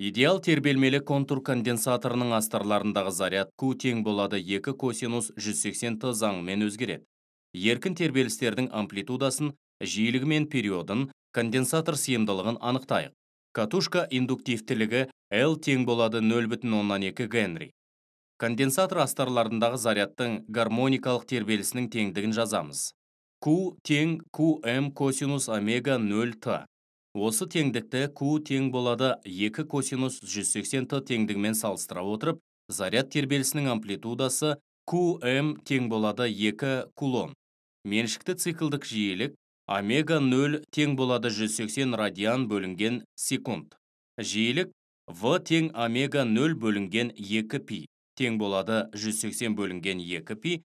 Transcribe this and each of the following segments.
идеал тербелмелі контур конденсаторының астарларындағы заряд q тең болады 2 косинус 180 т заңымен өзгереді еркін тербелістердің амплитудасын жиілігі мен периодын конденсатор сыйымдылығын анықтайық катушка индуктивтілігі L тең болады 0,12 генри конденсатор астарларындағы зарядтың гармоникалық тербелісінің теңдігін жазамыз q тең qm косинус омега 0 т Осы теңдікті Q тең болады 2 косинус 180Т теңдігімен салыстыра отырып, заряд тербелісінің амплитудасы QM тең болады 2 кулон. Меншікті циклдік жиелік омега 0 тең болады 180 радиан бөлінген секунд. Жиелік V тең омега 0 бөлінген 2 пи тең болады 180 бөлінген 2 пи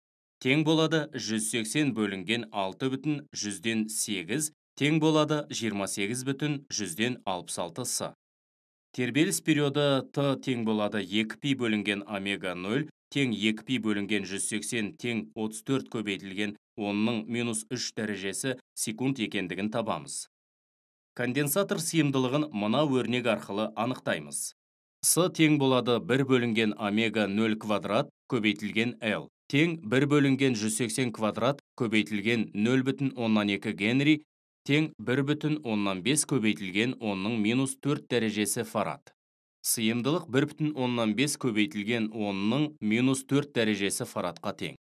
тең болады 180 бөлінген 6 бүтін жүзден 8 тең болады 28 бүтін жүзден 66 с тербеліс периоды т тең болады 2 пи бөлінген омега 0 тең 2 пи бөлінген 180 тең 34 көбейтілген 10-ның минус 3 дәрежесі секунд екендігін табамыз конденсатор сыйымдылығын мына өрнек арқылы анықтаймыз с тең болады 1 бөлінген омега 0 квадрат көбейтілген L. тең 1 бөлінген 180 квадрат көбейтілген 0 бүтін генри тең 1,5 көбейтілген 10-ның минус 4 дәрежесі фарад. Сыйымдылық 1,5 көбейтілген 10-ның минус 4 дәрежесі фарадқа тең.